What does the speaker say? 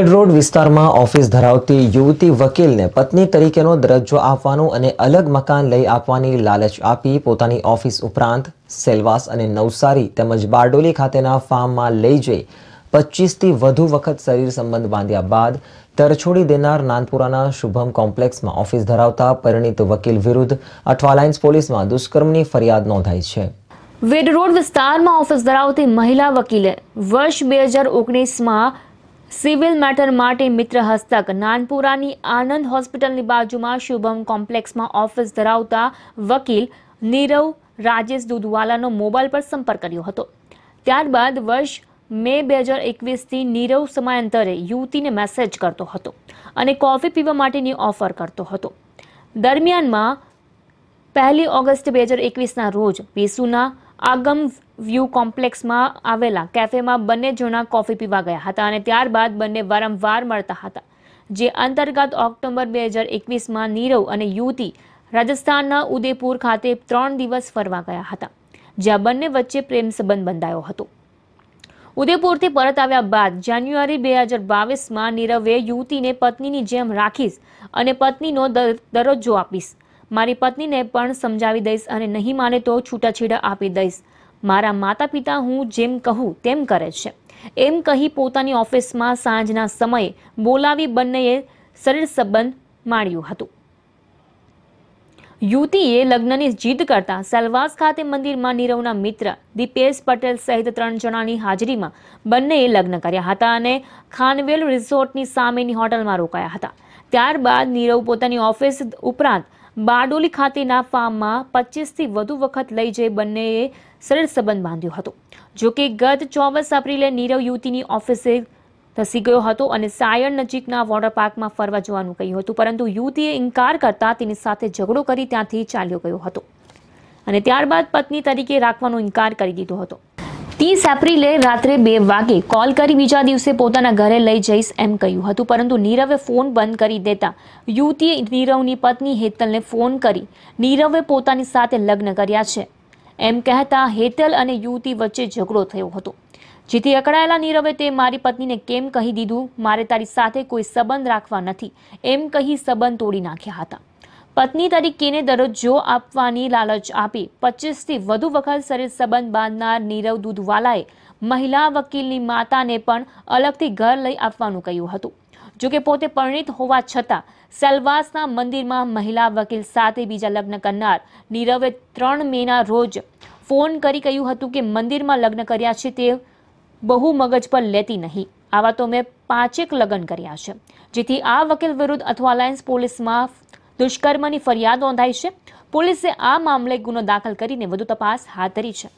road વિસ્તારમાં office ધરાવતી યુવતી વકીલને પત્ની તરીકેનો દરજ્જો આપવાનો અને અલગ મકાન લઈ આપવાની લાલચ આપી પોતાની ઓફિસ ઉપરાંત સેલવાસ અને નવસારી તેમજ બારડોલી ખાતેના ફાર્મમાં લઈ જઈ પચીસથી વધુ વખત શરીર સંબંધ બાંધ્યા બાદ તરછોડી દેનાર નાનપુરાના શુભમ કોમ્પ્લેક્સમાં ઓફિસ ધરાવતા પરિણીત વકીલ વિરુદ્ધ અઠવાલાઇન્સ પોલીસમાં દુષ્કર્મની ફરિયાદ નોંધાઈ છે વેડ રોડ વિસ્તારમાં ઓફિસ ધરાવતી મહિલા વકીલે વર્ષ બે હજાર ઓગણીસમાં સિવિલ મેટર માટે મિત્ર હસ્તક નાનપુરાની આનંદ હોસ્પિટલની બાજુમાં શુભમ કોમ્પ્લેક્સમાં ઓફિસ ધરાવતા વકીલ નીરવ રાજેશ દૂધવાલાનો મોબાઈલ પર સંપર્ક કર્યો હતો ત્યારબાદ વર્ષ મે બે હજાર એકવીસથી નીરવ સમયાંતરે યુવતીને મેસેજ કરતો હતો અને કોફી પીવા માટેની ઓફર કરતો હતો દરમિયાનમાં પહેલી ઓગસ્ટ બે હજાર એકવીસના રોજ પીસુના આગમ વ્યૂ કોમ્પ્લેક્સમાં આવેલા કેફેમાં બંને જણા કોફી પીવા ગયા હતા અને ત્યારબાદ બંને વારંવાર મળતા હતા જે અંતર્ગત ઓક્ટોબર બે હજાર એકવીસમાં નીરવ અને યુવતી રાજસ્થાનના ઉદયપુર ખાતે ત્રણ દિવસ ફરવા ગયા હતા જ્યાં બંને વચ્ચે પ્રેમ સંબંધ બંધાયો હતો ઉદયપુરથી પરત આવ્યા બાદ જાન્યુઆરી બે હજાર બાવીસમાં નીરવે યુવતીને પત્નીની જેમ રાખીશ અને પત્નીનો દરજ્જો આપીશ મારી પત્નીને પણ સમજાવી દઈશ અને નહીં માને તો છૂટાછેડા આપી દઈશ મારા માતા પિતા હું જેમ કહું તેમ કરે છે એમ કહી પોતાની ઓફિસમાં સાંજના સમયે બોલાવી બંનેએ શરીર સંબંધ માણ્યું હતું યુવતીએ લગ્નની જીદ કરતા સેલવાસ ખાતે મંદિરમાં નીરવના મિત્ર દીપેશ પટેલ સહિત ત્રણ જણાની હાજરીમાં બંનેએ લગ્ન કર્યા હતા અને ખાનવેલ રિસોર્ટની સામેની હોટલમાં રોકાયા હતા ત્યારબાદ નીરવ પોતાની ઓફિસ ઉપરાંત બારડોલી ખાતેના ફાર્મમાં પચીસથી વધુ વખત લઈ જઈ બંનેએ સરળ સંબંધ બાંધ્યો હતો જોકે ગત ચોવીસ એપ્રિલે નીરવ યુવતીની ઓફિસે ધસી ગયો હતો અને સાયણ નજીકના વોટરપાર્કમાં ફરવા જવાનું કહ્યું હતું પરંતુ યુવતીએ ઇન્કાર કરતા તેની સાથે ઝઘડો કરી ત્યાંથી ચાલ્યો ગયો હતો અને ત્યારબાદ પત્ની તરીકે રાખવાનો ઇન્કાર કરી દીધો હતો ત્રીસ એપ્રિલે રાત્રે બે વાગે કોલ કરી બીજા દિવસે પોતાના ઘરે લઈ જઈશ એમ કહ્યું હતું પરંતુ નીરવે ફોન બંધ કરી દેતા યુવતીએ નીરવની પત્ની હેતલને ફોન કરી નીરવે પોતાની સાથે લગ્ન કર્યા છે એમ કહેતા હેતલ અને યુવતી વચ્ચે ઝઘડો થયો હતો જેથી અકળાયેલા નીરવે તે મારી પત્નીને કેમ કહી દીધું મારે તારી સાથે કોઈ સંબંધ રાખવા નથી એમ કહી સંબંધ તોડી નાખ્યા હતા પત્ની તરીકેને દરજ્જો આપવાની લાલચ આપી પચીસથી વધુ વખત શરીર સંબંધ બાંધનાર નીરવ દૂધવાલાએ મહિલા વકીલની માતાને પણ અલગથી ઘર લઈ આપવાનું કહ્યું હતું જોકે પોતે પરિણિત હોવા છતાં સેલવાસના મંદિરમાં મહિલા વકીલ સાથે બીજા લગ્ન કરનાર નીરવે ત્રણ મેના રોજ ફોન કરી કહ્યું હતું કે મંદિરમાં લગ્ન કર્યા છે તે બહુ મગજ પર લેતી નહીં આવા તો મેં પાંચેક લગ્ન કર્યા છે જેથી આ વકીલ વિરુદ્ધ અથવા અલાયન્સ પોલીસમાં દુષ્કર્મની ફરિયાદ નોંધાઈ છે પોલીસે આ મામલે ગુનો દાખલ કરીને વધુ તપાસ હાથ ધરી છે